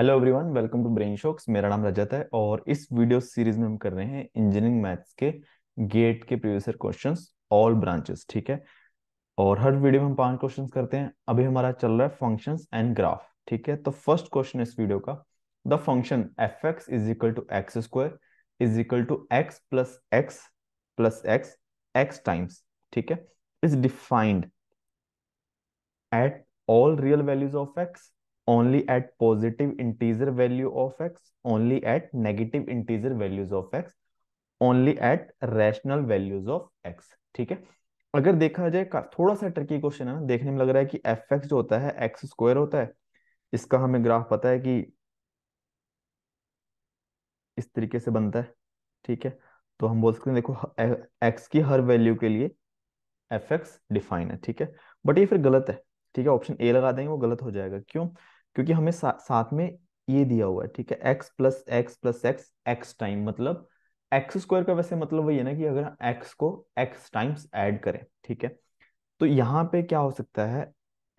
Hello everyone welcome to brain shocks मेरा नाम रजत है और इस वीडियो सीरीज में हम कर रहे हैं इंजीनियरिंग मैथ्स के गेट के प्रीवियसर क्वेश्चंस ऑल ब्रांचेस ठीक है और हर वीडियो में हम पांच क्वेश्चंस करते हैं अभी हमारा चल रहा है फंक्शंस एंड ग्राफ ठीक है तो फर्स्ट क्वेश्चन इस वीडियो का the function F X is equal to X square is equal to x plus x plus X X times ठीक है is defined at all real values of X only at positive integer value of x, only at negative integer values of x, only at rational values of x. ठीक है अगर देखा जाए थोड़ा सा tricky question है ना देखने में लग रहा है कि एफ एक्स जो होता है एक्स स्क्वायर होता है इसका हमें ग्राफ पता है कि इस तरीके से बनता है ठीक है तो हम बोल सकते हैं देखो एक्स की हर वैल्यू के लिए एफ एक्स डिफाइन है ठीक है बट ये फिर गलत है ठीक है ऑप्शन ए लगा देंगे वो गलत हो जाएगा क्यों क्योंकि हमें सा, साथ में ये दिया हुआ है ठीक है X plus x plus X X time मतलब एक्स स्क्वायर का वैसे मतलब वही है ना कि अगर हम एक्स को एक्स टाइम्स एड करें ठीक है तो यहाँ पे क्या हो सकता है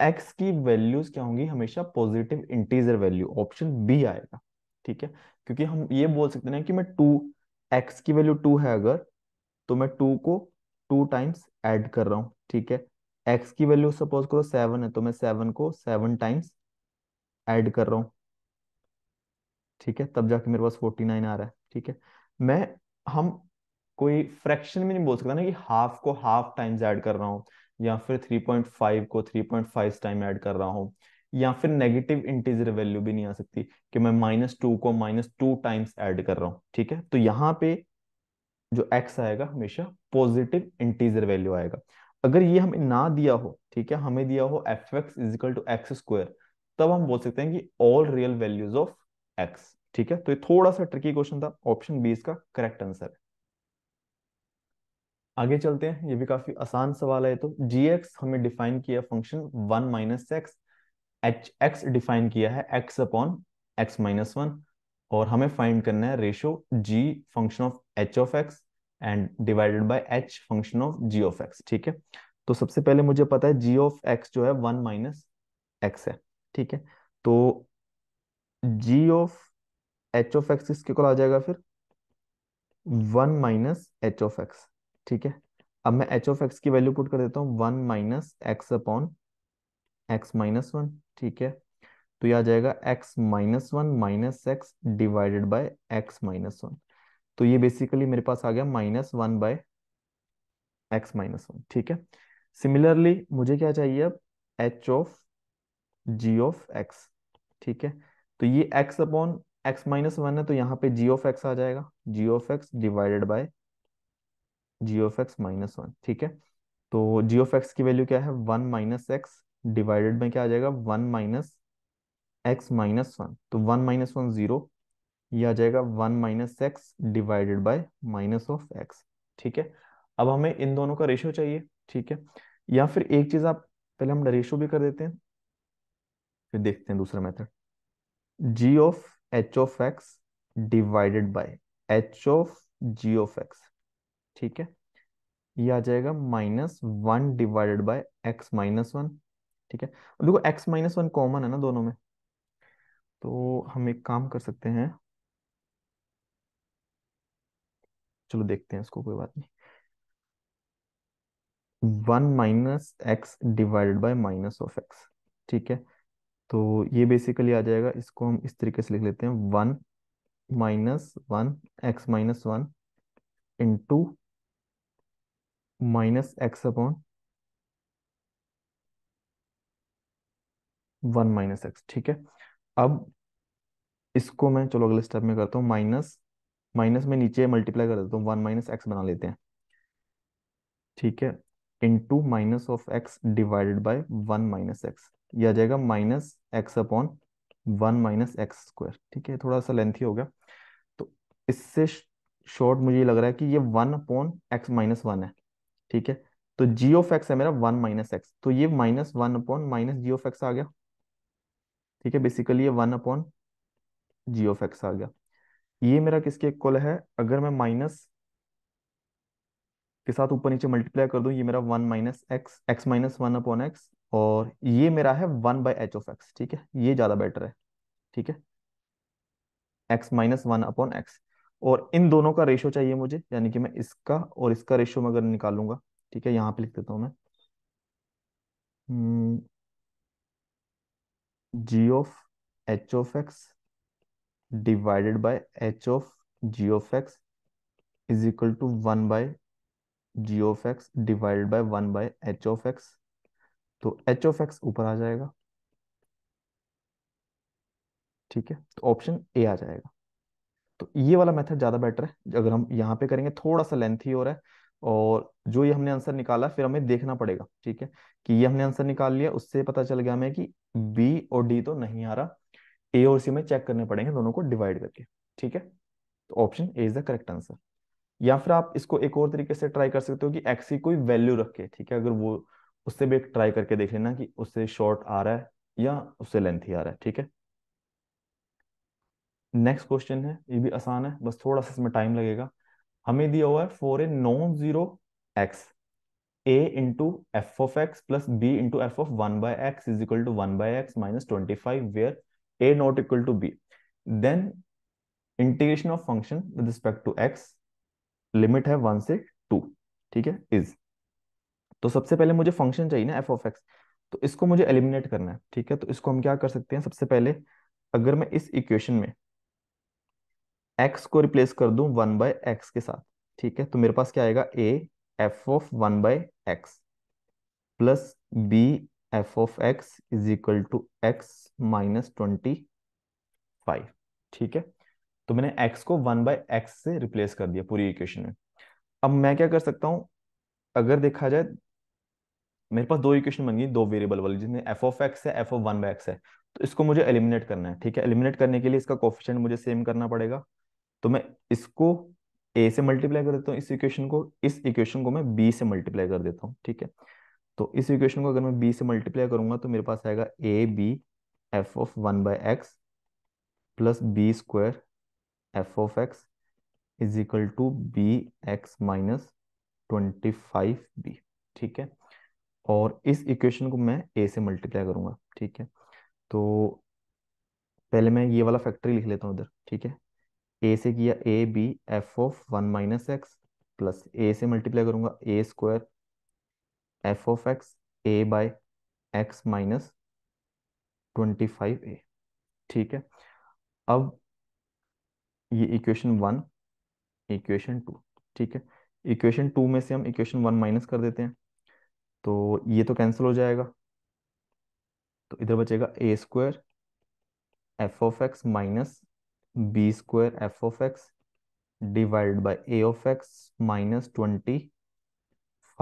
एक्स की वैल्यूज क्या होंगी हमेशा positive integer value option B आएगा ठीक है क्योंकि हम ये बोल सकते हैं कि मैं टू एक्स की वैल्यू टू है अगर तो मैं टू को टू टाइम्स ऐड कर रहा हूँ ठीक है एक्स की वैल्यू सपोज करो सेवन है तो मैं सेवन को सेवन टाइम्स ऐड कर रहा हूँ ठीक है तब जाके मेरे पास फोर्टी नाइन आ रहा है ठीक है मैं हम कोई फ्रैक्शन में नहीं बोल सकता ना कि हाफ को हाफ टाइम्स ऐड कर रहा हूँ या फिर थ्री पॉइंट फाइव को three point five time add कर रहा हूँ या फिर नेगेटिव इंटीजर वैल्यू भी नहीं आ सकती कि मैं माइनस टू को माइनस टू टाइम्स ऐड कर रहा हूँ ठीक है तो यहाँ पे जो एक्स आएगा हमेशा पॉजिटिव इंटीजर वैल्यू आएगा अगर ये हमें ना दिया हो ठीक है हमें दिया हो F X is equal to X square तब हम बोल सकते हैं कि all real values of x ठीक है तो ये थोड़ा सा ट्रिकी क्वेश्चन था ऑप्शन बी इसका करेक्ट आंसर है आगे चलते हैं ये भी काफी आसान सवाल है तो जी एक्स हमें डिफाइन किया function one minus X H X define किया है X upon x minus one और हमें फाइंड करना है ratio G function of H of X and divided by H function of ji of x ठीक है तो सबसे पहले मुझे पता है जी ऑफ एक्स जो है वन माइनस एक्स है ठीक है तो G of H of X किसके को आ जाएगा फिर one minus H of x ठीक है अब मैं एच ऑफ एक्स की वैल्यू पुट कर देता हूँ one minus x upon x minus one ठीक है तो यह आ जाएगा X minus one minus X divided by x minus one तो ये बेसिकली मेरे पास आ गया minus one by x minus one ठीक है सिमिलरली मुझे क्या चाहिए अब H of ji of x ठीक है तो ये X upon x minus one है तो यहाँ पे जी ऑफ एक्स आ जाएगा G of x divided by ji of x minus one ठीक है तो जी ऑफ एक्स की वैल्यू क्या है वन माइनस एक्स डिवाइडेड में क्या आ जाएगा one minus x minus one तो वन माइनस वन जीरो ये आ जाएगा one minus X divided by minus of x ठीक है अब हमें इन दोनों का रेशियो चाहिए ठीक है या फिर एक चीज आप पहले हम रेशियो भी कर देते हैं फिर देखते हैं दूसरा method G of H of x divided by H of ji of x ठीक है ये आ जाएगा minus one divided by x minus one ठीक है देखो एक्स माइनस वन कॉमन है ना दोनों में तो हम एक काम कर सकते हैं चलो देखते हैं इसको कोई बात नहीं one minus X divided by minus of x ठीक है तो ये बेसिकली आ जाएगा इसको हम इस तरीके से लिख लेते हैं one minus one X minus one into minus x upon one minus X ठीक है अब इसको मैं चलो अगले स्टेप में करता हूँ माइनस माइनस में नीचे मल्टीप्लाई कर देता हूँ तो वन माइनस एक्स बना लेते हैं ठीक है into minus of x divided by one minus x यह आ जाएगा minus x upon one minus x square ठीक है थोड़ा सा लेंथी हो गया तो इससे शॉर्ट मुझे लग रहा है कि ये one upon x minus one है ठीक है तो जी ऑफ एक्स है मेरा वन माइनस एक्स तो ये minus one upon minus g of x आ गया ठीक है बेसिकली ये one upon g of x आ गया ये मेरा किसके इक्वल है अगर मैं माइनस के साथ ऊपर नीचे मल्टीप्लाई कर दूं ये मेरा one minus x x minus one upon x और ये मेरा है one by h of x ठीक है ये ज़्यादा बेटर है ठीक है x minus one upon x और इन दोनों का रेशो चाहिए मुझे यानी कि मैं इसका और इसका रेशो में अगर निकालूंगा ठीक है यहां पे लिख देता हूं मैं g of H of x divided by H of ji of x is equal to one by ji of x divided by one by H of x तो एच ऑफ एक्स ऊपर आ जाएगा ठीक है तो ऑप्शन ए आ जाएगा तो ये वाला मेथड ज़्यादा बेटर है अगर हम यहाँ पे करेंगे थोड़ा सा लेंथी हो रहा है और जो ये हमने आंसर निकाला फिर हमें देखना पड़ेगा ठीक है कि ये हमने आंसर निकाल लिया उससे पता चल गया हमें कि बी और डी तो नहीं आ रहा ए और सी में चेक करने पड़ेंगे दोनों को डिवाइड करके ठीक है तो option A is the correct answer या फिर आप इसको एक और तरीके से ट्राई कर सकते हो कि एक्स की कोई वैल्यू रख के ठीक है अगर वो उससे भी एक ट्राई करके देख लेना कि उससे शॉर्ट आ रहा है या उससे लेंथ ही आ रहा है ठीक है नेक्स्ट क्वेश्चन है ये भी आसान है बस थोड़ा सा इसमें टाइम लगेगा हमें दिया हुआ है for a non zero x a into f of x plus b into f of one by x is equal to one by x minus twenty five where a not equal to b then integration of function with respect to x limit है one से two ठीक है is तो सबसे पहले मुझे function चाहिए ना एफ ऑफ एक्स तो इसको मुझे एलिमिनेट करना है ठीक है तो इसको हम क्या कर सकते हैं सबसे पहले अगर मैं इस इक्वेशन में एक्स को रिप्लेस कर दू वन बाय एक्स के साथ ठीक है तो मेरे पास क्या आएगा a f of one by x plus b f of x is equal to x minus twenty five ठीक है तो मैंने एक्स को वन बाय एक्स से रिप्लेस कर दिया पूरी इक्वेशन में अब मैं क्या कर सकता हूं अगर देखा जाए मेरे पास दो इक्वेशन बन गई दो वेरिएबल वाली जिसमें एफ ऑफ एक्स है f of one by x है तो इसको मुझे एलिमिनेट करना है ठीक है एलिमिनेट करने के लिए इसका कॉफिशेंट मुझे सेम करना पड़ेगा तो मैं इसको ए से मल्टीप्लाई कर देता हूँ इस इक्वेशन को इस इक्वेशन को मैं बी से मल्टीप्लाई कर देता हूँ ठीक है तो इस इक्वेशन को अगर मैं बी से मल्टीप्लाई करूंगा तो मेरे पास आएगा a b f of one by x plus b square f of x is equal to b x minus twenty five b ठीक है और इस इक्वेशन को मैं ए से मल्टीप्लाई करूंगा ठीक है तो पहले मैं ये वाला फैक्ट्री लिख लेता हूँ उधर ठीक है ए से किया a b f of one minus x plus a से मल्टीप्लाई करूंगा a square f of x a by x minus twenty five a ठीक है अब ये इक्वेशन वन इक्वेशन टू ठीक है इक्वेशन टू में से हम इक्वेशन वन माइनस कर देते हैं तो ये तो कैंसिल हो जाएगा तो इधर बचेगा a square f of x minus b square f of x divide by a of x minus twenty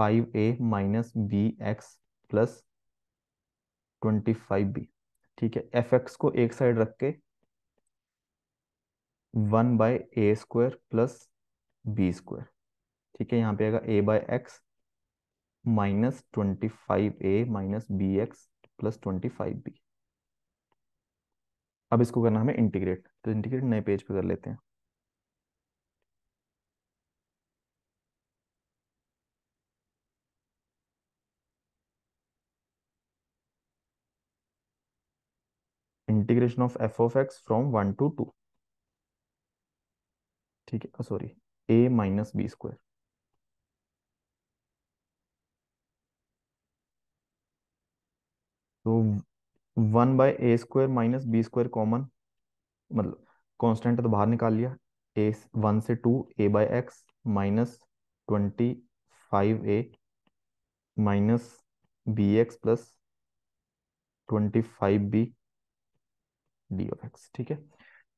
five a minus b x plus twenty five b ठीक है एफ एक्स को एक साइड रख के one by a square plus b square ठीक है यहाँ पे आएगा a by x minus twenty five a minus b x plus twenty five b अब इसको करना हमें इंटीग्रेट तो इंटीग्रेट नए पेज पे कर लेते हैं multiplication of f of x from one to two ठीक है sorry a minus b square तो one by a square minus b square common मतलब कांस्टेंट तो बाहर निकाल लिया ए वन से two a by x minus twenty five a minus b x plus twenty five b d of x ठीक है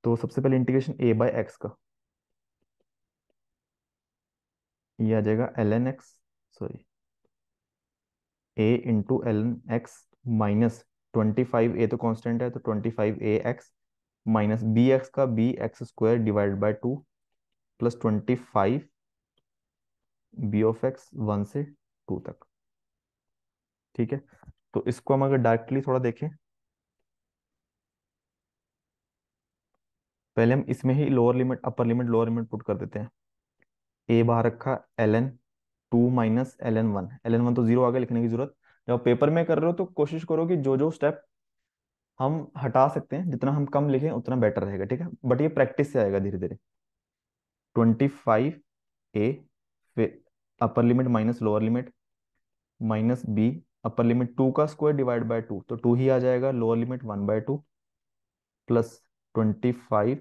तो सबसे पहले इंटीग्रेशन ए बाय एक्स का ये आ जाएगा l n x sorry a into l n x minus twenty five a तो कांस्टेंट है तो twenty five a x minus b x का b x square divide by two plus twenty five b of x one से two तक ठीक है तो इसको हम अगर डायरेक्टली थोड़ा देखें पहले हम इसमें ही lower limit upper limit lower limit put कर देते हैं ए बाहर रखा l n two minus l n one l n one तो जीरो आगे लिखने की जरूरत जब पेपर में कर रहे हो तो कोशिश करो कि जो जो स्टेप हम हटा सकते हैं जितना हम कम लिखें उतना बेटर रहेगा ठीक है बट ये प्रैक्टिस से आएगा धीरे धीरे ट्वेंटी फाइव ए फिर upper limit minus lower limit minus b upper limit two का स्क्वायर डिवाइड बाय टू तो टू ही आ जाएगा lower limit one by two plus twenty five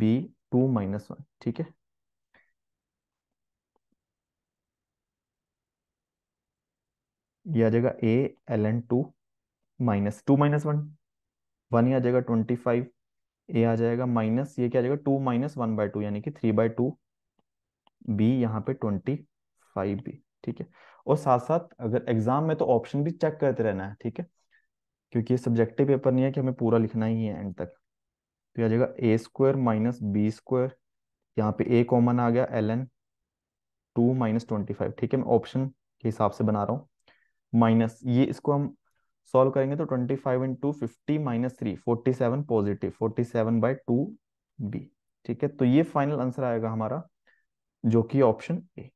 b two minus one ठीक है यह आ जाएगा a l n two minus two minus one one ही आ जाएगा ट्वेंटी फाइव ए आ जाएगा माइनस ये क्या आ जाएगा two minus one by two यानी कि थ्री बाय टू बी यहाँ पे ट्वेंटी फाइव बी ठीक है और साथ साथ अगर एग्जाम में तो ऑप्शन भी चेक करते रहना है ठीक है क्योंकि ये सब्जेक्टिव पेपर नहीं है कि हमें पूरा लिखना ही है एंड तक तो आ जाएगा a square minus b square यहाँ पे ए कॉमन आ गया l n two minus twenty five ठीक है मैं ऑप्शन के हिसाब से बना रहा हूँ माइनस ये इसको हम सॉल्व करेंगे तो twenty five into fifty minus three forty seven positive forty seven by two b ठीक है तो ये फाइनल आंसर आएगा हमारा जो कि ऑप्शन ए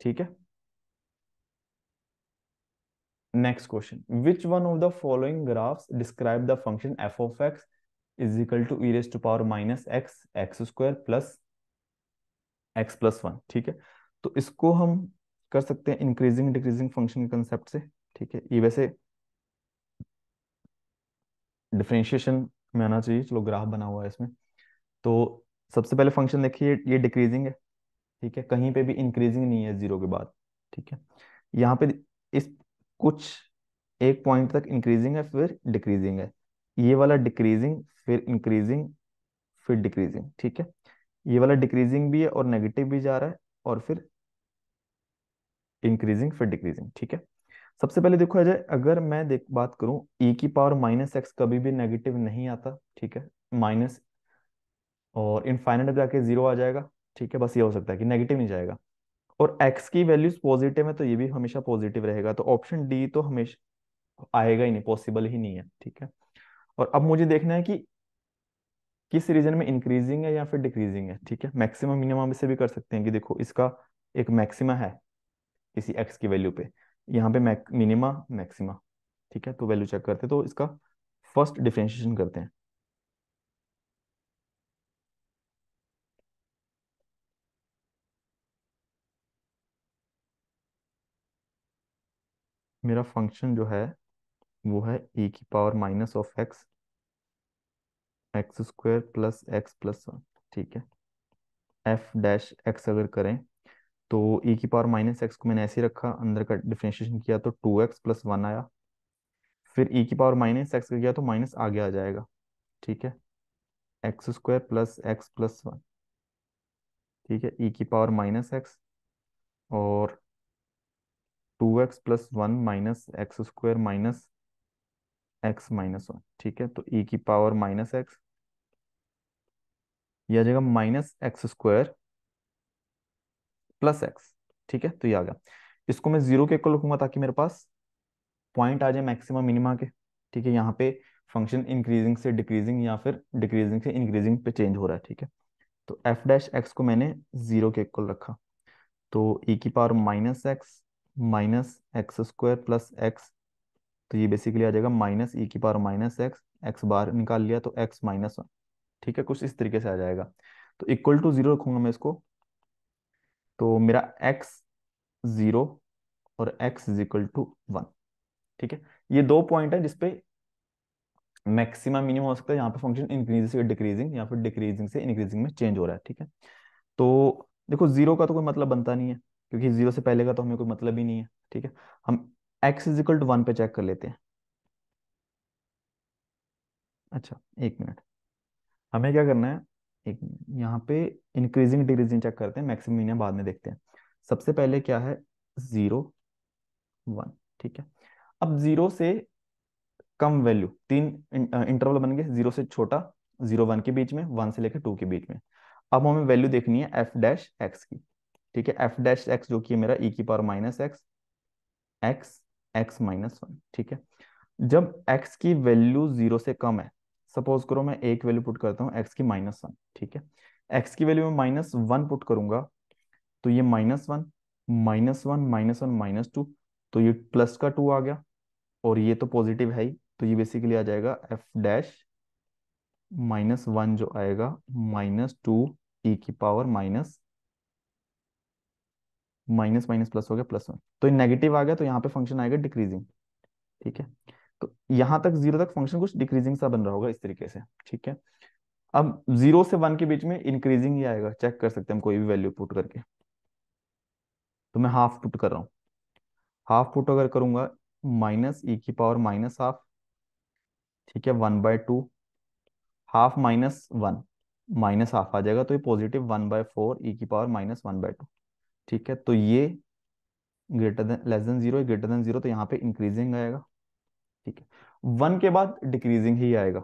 ठीक है next question which one of the following graphs describe the function f of x is equal to e raised to power minus x x square plus x plus one ठीक है तो इसको हम कर सकते हैं इंक्रीजिंग डिक्रीजिंग फंक्शन के concept से ठीक है ये वैसे डिफ्रेंशिएशन में आना चाहिए चलो ग्राफ बना हुआ है इसमें तो सबसे पहले फंक्शन देखिए ये डिक्रीजिंग है ठीक है कहीं पे भी इंक्रीजिंग नहीं है जीरो के बाद ठीक है यहाँ पे इस कुछ एक पॉइंट तक इंक्रीजिंग है फिर डिक्रीजिंग है ये वाला डिक्रीजिंग फिर इंक्रीजिंग फिर डिक्रीजिंग ठीक है ये वाला डिक्रीजिंग भी है और नेगेटिव भी जा रहा है और फिर इंक्रीजिंग फिर डिक्रीजिंग ठीक है सबसे पहले देखो अजय अगर मैं देख बात करूं e की पावर माइनस एक्स कभी भी नेगेटिव नहीं आता ठीक है माइनस और इनफाइनट जाके जीरो आ जाएगा ठीक है बस ये हो सकता है कि नेगेटिव नहीं जाएगा और x की वैल्यूज पॉजिटिव है तो ये भी हमेशा पॉजिटिव रहेगा तो ऑप्शन डी तो हमेशा आएगा ही नहीं पॉसिबल ही नहीं है ठीक है और अब मुझे देखना है कि किस रीजन में इंक्रीजिंग है या फिर डिक्रीजिंग है ठीक है मैक्सिमम मिनिमम इसे भी कर सकते हैं कि देखो इसका एक मैक्सिमा है किसी एक्स की वैल्यू पे यहाँ पे मिनिमा मैक्सिमा ठीक है तो वैल्यू चेक करते हैं तो इसका फर्स्ट डिफ्रेंशिएशन करते हैं मेरा फंक्शन जो है वो है ए की power minus of x x square plus x plus one ठीक है एफ डैश एक्स अगर करें तो ए की पावर माइनस एक्स को मैंने ऐसे रखा अंदर का डिफ्रेंशिएशन किया तो टू एक्स प्लस वन आया फिर ए की पावर माइनस एक्स का किया तो माइनस आगे आ जाएगा ठीक है x square plus x plus one ठीक है ई की पावर माइनस एक्स और two x plus one minus x square minus x minus one ठीक है तो ए की पावर माइनस एक्स यह आ जाएगा minus x square plus x ठीक है तो ये आ गया इसको मैं जीरो के इक्वल रखूंगा ताकि मेरे पास पॉइंट आ जाए मैक्सिमम मिनिमा के ठीक है यहाँ पे फंक्शन इंक्रीजिंग से डिक्रीजिंग या फिर डिक्रीजिंग से इंक्रीजिंग पे चेंज हो रहा है ठीक है तो एफ डैश एक्स को मैंने जीरो के इक्वल रखा तो ए की power minus x minus x square plus x तो ये बेसिकली आ जाएगा माइनस ई e की पावर माइनस एक्स एक्स बाहर निकाल लिया तो एक्स माइनस वन ठीक है कुछ इस तरीके से आ जाएगा तो इक्वल टू जीरो रखूंगा मैं इसको तो मेरा एक्स जीरो और x is equal to one ठीक है ये दो पॉइंट है जिसपे मैक्सिमम मिनिमम हो सकता है यहाँ पे फंक्शन इंक्रीजिंग से डिक्रीजिंग या फिर डिक्रीजिंग से इंक्रीजिंग में चेंज हो रहा है ठीक है तो देखो जीरो का तो कोई मतलब बनता नहीं है क्योंकि जीरो से पहले का तो हमें कोई मतलब ही नहीं है ठीक है हम x is equal to one पे चेक कर लेते हैं अच्छा एक मिनट हमें क्या करना है एक यहाँ पे इंक्रीजिंग डिक्रीजिंग चेक करते हैं मैक्सिमम मीनिमम बाद में देखते हैं सबसे पहले क्या है जीरो वन ठीक है अब जीरो से कम वैल्यू तीन इंटरवल बन गए जीरो से छोटा जीरो वन के बीच में वन से लेकर टू के बीच में अब हमें वैल्यू देखनी है एफ डैश एक्स की ठीक है एफ डैश एक्स जो कि मेरा ई e की power minus x x x minus one ठीक है जब एक्स की वैल्यू जीरो से कम है सपोज करो मैं एक वैल्यू पुट करता हूँ एक्स की माइनस वन ठीक है एक्स की वैल्यू में माइनस वन पुट करूंगा तो ये minus one minus one minus one minus two तो ये प्लस का टू आ गया और ये तो पॉजिटिव है ही तो ये बेसिकली आ जाएगा एफ डैश माइनस वन जो आएगा माइनस टू ई की power minus minus minus plus हो गया प्लस वन तो ये नेगेटिव आ गया तो यहाँ पे फंक्शन आएगा डिक्रीजिंग ठीक है तो यहाँ तक जीरो तक फंक्शन कुछ डिक्रीजिंग सा बन रहा होगा इस तरीके से ठीक है अब जीरो से वन के बीच में इंक्रीजिंग ही आएगा चेक कर सकते हैं हम कोई भी वैल्यू पुट करके तो मैं हाफ पुट कर रहा हूँ हाफ पुट अगर करूंगा माइनस ई e की पावर माइनस हाफ ठीक है one by two half minus one minus half आ जाएगा तो ये positive one by four e की power minus one by two ठीक है तो ये greater than less than zero greater than zero तो यहाँ पे इंक्रीजिंग आएगा ठीक है वन के बाद डिक्रीजिंग ही आएगा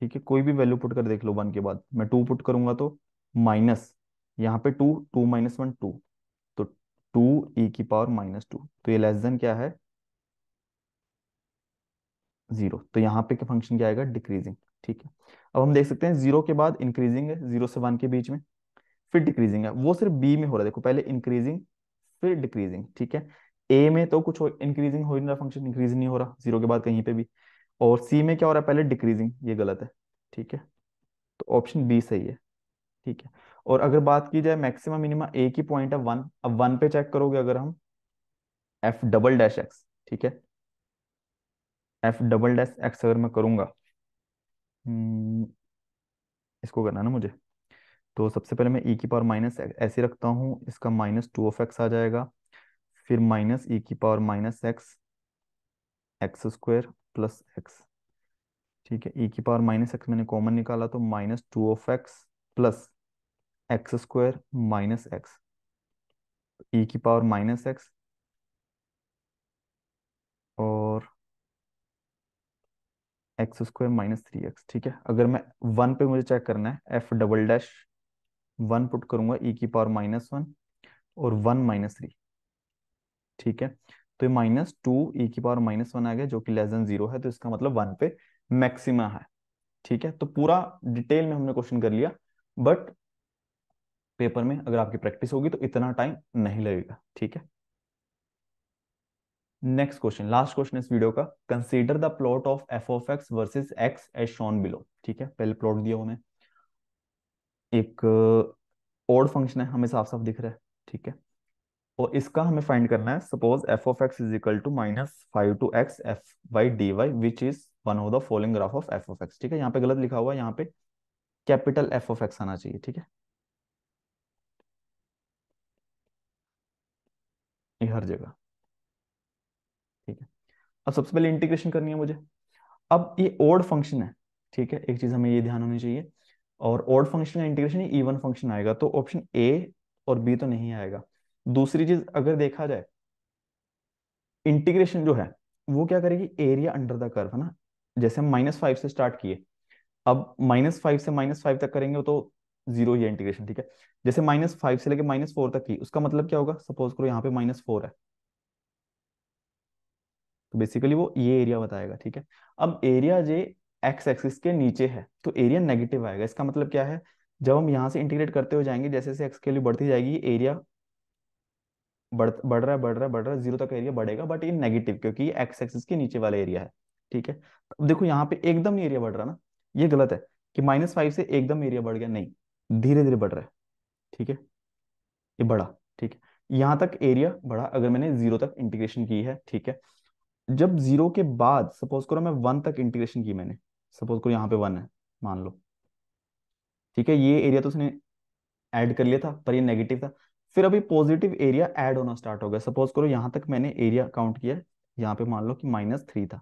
ठीक है कोई भी वैल्यू पुट कर देख लो वन के बाद मैं टू पुट करूंगा तो माइनस यहाँ पे two two minus one two तो टू ई e की पावर माइनस टू तो ये लेस देन क्या है जीरो तो यहाँ पे फंक्शन क्या आएगा डिक्रीजिंग ठीक है अब हम देख सकते हैं जीरो के बाद इंक्रीजिंग है जीरो से वन के बीच में फिर डिक्रीजिंग है वो सिर्फ बी में हो रहा है देखो पहले इंक्रीजिंग फिर डिक्रीजिंग ठीक है ए में तो कुछ इंक्रीजिंग हो नहीं रहा फंक्शन इंक्रीज नहीं हो रहा जीरो के बाद कहीं पे भी और सी में क्या हो रहा है पहले डिक्रीजिंग ये गलत है ठीक है तो ऑप्शन बी सही है ठीक है और अगर बात की जाए मैक्सिमम मिनिमम ए की पॉइंट है वन अब वन पे चेक करोगे अगर हम एफ डबल डैश एक्स ठीक है एफ डबल डैश एक्स अगर मैं करूंगा हम्म, इसको करना ना मुझे तो सबसे पहले मैं ई e की पावर माइनस ऐसे रखता हूँ इसका माइनस टू ऑफ एक्स आ जाएगा फिर माइनस ई e की power minus x x square plus x ठीक है ई e की पावर माइनस एक्स मैंने कॉमन निकाला तो minus two of x plus x square minus x e की पावर माइनस एक्स और x square minus three x ठीक है अगर मैं वन पे मुझे चेक करना है f double dash one put करूंगा ई e की पावर माइनस वन और वन माइनस थ्री ठीक है तो ये माइनस टू ई e की पावर माइनस वन आ गया जो कि लेस देन जीरो है तो इसका मतलब वन पे मैक्सिमा है ठीक है तो पूरा डिटेल में हमने क्वेश्चन कर लिया बट पेपर में अगर आपकी प्रैक्टिस होगी तो इतना टाइम नहीं लगेगा ठीक है नेक्स्ट क्वेश्चन लास्ट क्वेश्चन इस वीडियो का consider the plot of f of x versus x as shown below ठीक है पहले प्लॉट दिया उन्हें एक ओड फंक्शन है हमें साफ साफ दिख रहा है ठीक है और तो इसका हमें फाइंड करना है suppose f of x is equal to minus five two x f y d y which is one of the following graph of f of x ठीक है यहाँ पे गलत लिखा हुआ है यहाँ पे कैपिटल एफ ऑफ एक्स आना चाहिए ठीक है ये हर जगह ठीक है अब सबसे पहले इंटीग्रेशन करनी है मुझे अब ये ओड फंक्शन है ठीक है एक चीज हमें ये ध्यान होनी चाहिए और ऑड फंक्शन का इंटीग्रेशन ही ईवन फंक्शन आएगा तो ऑप्शन ए और बी तो नहीं आएगा दूसरी चीज अगर देखा जाए इंटीग्रेशन जो है वो क्या करेगी एरिया अंडर द कर्व है ना जैसे हम माइनस फाइव से स्टार्ट किए अब माइनस फाइव से माइनस फाइव तक करेंगे तो जीरो ही इंटीग्रेशन ठीक है जैसे माइनस फाइव से लेके माइनस फोर तक की उसका मतलब क्या होगा सपोज करो यहाँ पे माइनस फोर है तो बेसिकली वो ये एरिया बताएगा ठीक है अब एरिया जे एक्स एक्सिस के नीचे है तो एरिया नेगेटिव आएगा इसका मतलब क्या है जब हम यहाँ से इंटीग्रेट करते हुए जाएंगे जैसे जैसे एक्स के लिए बढ़ती जाएगी एरिया बढ़ बढ़ रहा है बढ़ रहा है बढ़ रहा है जीरो तक एरिया बढ़ेगा बट ये नेगेटिव क्योंकि एक्स एक्सिस के नीचे वाला एरिया है ठीक है अब देखो यहाँ पे एकदम एरिया बढ़ रहा ना ये गलत है कि माइनस फाइव से एकदम एरिया बढ़ गया नहीं धीरे धीरे बढ़ रहा है ठीक है ये बढ़ा ठीक है यहाँ तक एरिया बढ़ा अगर मैंने जीरो तक इंटीग्रेशन की है ठीक है जब जीरो के बाद सपोज करो मैं वन तक इंटीग्रेशन की मैंने सपोज करो यहाँ पे वन है मान लो ठीक है ये एरिया तो उसने ऐड कर लिया था पर ये नेगेटिव था फिर अभी पॉजिटिव एरिया ऐड होना स्टार्ट हो गया सपोज करो यहाँ तक मैंने एरिया काउंट किया यहाँ पे मान लो कि माइनस थ्री था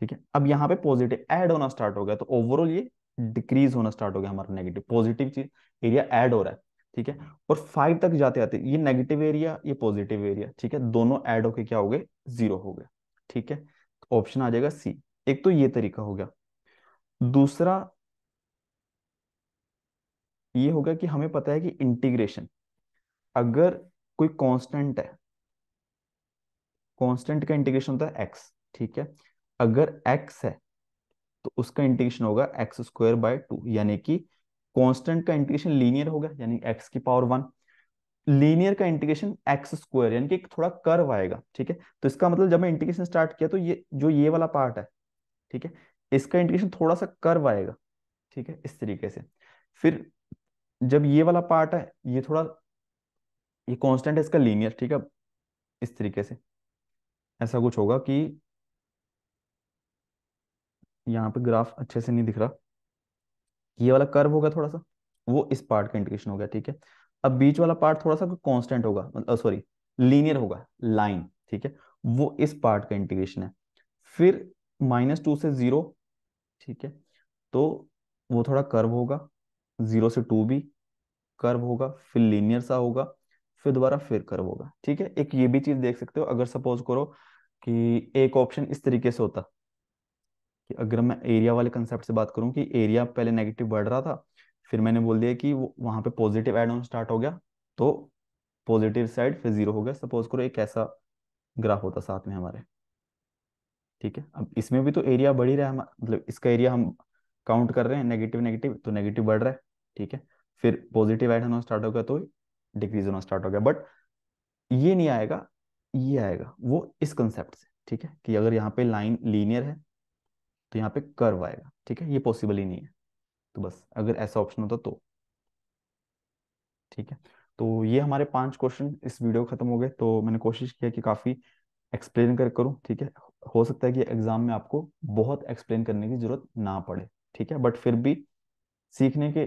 ठीक है अब यहाँ पे पॉजिटिव ऐड होना स्टार्ट हो गया तो ओवरऑल ये डिक्रीज होना स्टार्ट हो गया हमारा नेगेटिव पॉजिटिव चीज एरिया ऐड हो रहा है ठीक है और फाइव तक जाते आते ये नेगेटिव एरिया ये पॉजिटिव एरिया ठीक है दोनों ऐड होके क्या हो गए जीरो हो गए ठीक है ऑप्शन आ जाएगा सी एक तो ये तरीका हो गया दूसरा ये हो गया कि हमें पता है कि इंटीग्रेशन अगर कोई कांस्टेंट है कांस्टेंट का इंटीग्रेशन होता है एक्स ठीक है अगर एक्स है तो उसका इंटीग्रेशन होगा एक्स स्क्वायर बाय टू यानी कि कांस्टेंट का इंटीग्रेशन लीनियर होगा यानी एक्स की पावर वन लीनियर का इंटीग्रेशन एक्स स्क्वायर यानी कि थोड़ा कर्व आएगा ठीक है तो इसका मतलब जब मैं इंटीग्रेशन स्टार्ट किया तो ये जो ये वाला पार्ट है ठीक है इसका इंटीग्रेशन थोड़ा सा कर्व आएगा ठीक है इस तरीके से फिर जब ये वाला पार्ट है ये थोड़ा ये कांस्टेंट है इसका लीनियर ठीक है इस तरीके से ऐसा कुछ होगा कि यहाँ पे ग्राफ अच्छे से नहीं दिख रहा ये वाला कर्व होगा थोड़ा सा वो इस पार्ट का इंटीग्रेशन हो गया ठीक है अब बीच वाला पार्ट थोड़ा सा कांस्टेंट होगा मतलब सॉरी लीनियर होगा लाइन ठीक है वो इस पार्ट का इंटीग्रेशन है फिर माइनस टू से जीरो ठीक है तो वो थोड़ा कर्व होगा जीरो से टू भी कर्व होगा फिर लीनियर सा होगा फिर दोबारा फिर कर्व होगा ठीक है एक ये भी चीज देख सकते हो अगर सपोज करो कि एक ऑप्शन इस तरीके से होता कि अगर मैं एरिया वाले कंसेप्ट से बात करूं कि एरिया पहले नेगेटिव बढ़ रहा था फिर मैंने बोल दिया कि वो वहां पे पॉजिटिव एड ऑन स्टार्ट हो गया तो पॉजिटिव साइड फिर जीरो हो गया सपोज करो एक ऐसा ग्राफ होता साथ में हमारे ठीक है अब इसमें भी तो एरिया बढ़ ही रहा है मतलब इसका एरिया हम काउंट कर रहे हैं नेगेटिव नेगेटिव तो नेगेटिव बढ़ रहा है ठीक है फिर पॉजिटिव एड होना स्टार्ट होगा तो डिक्रीज होना स्टार्ट हो गया बट तो ये नहीं आएगा ये आएगा वो इस कंसेप्ट से ठीक है कि अगर यहाँ पे लाइन लीनियर है तो यहाँ पे कर्व आएगा ठीक है ये पॉसिबल ही नहीं है तो बस अगर ऐसा ऑप्शन होता तो ठीक है तो ये हमारे पांच क्वेश्चन इस वीडियो खत्म हो गए तो मैंने कोशिश किया कि काफी एक्सप्लेन कर करूँ ठीक है हो सकता है कि एग्जाम में आपको बहुत एक्सप्लेन करने की जरूरत ना पड़े ठीक है बट फिर भी सीखने के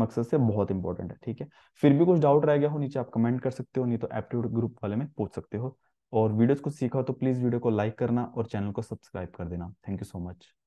मकसद से बहुत इंपॉर्टेंट है ठीक है फिर भी कुछ डाउट रह गया हो नीचे आप कमेंट कर सकते हो नहीं तो एप्टीट्यूड ग्रुप वाले में पूछ सकते हो और वीडियोस को सीखा हो तो प्लीज वीडियो को लाइक करना और चैनल को सब्सक्राइब कर देना थैंक यू सो मच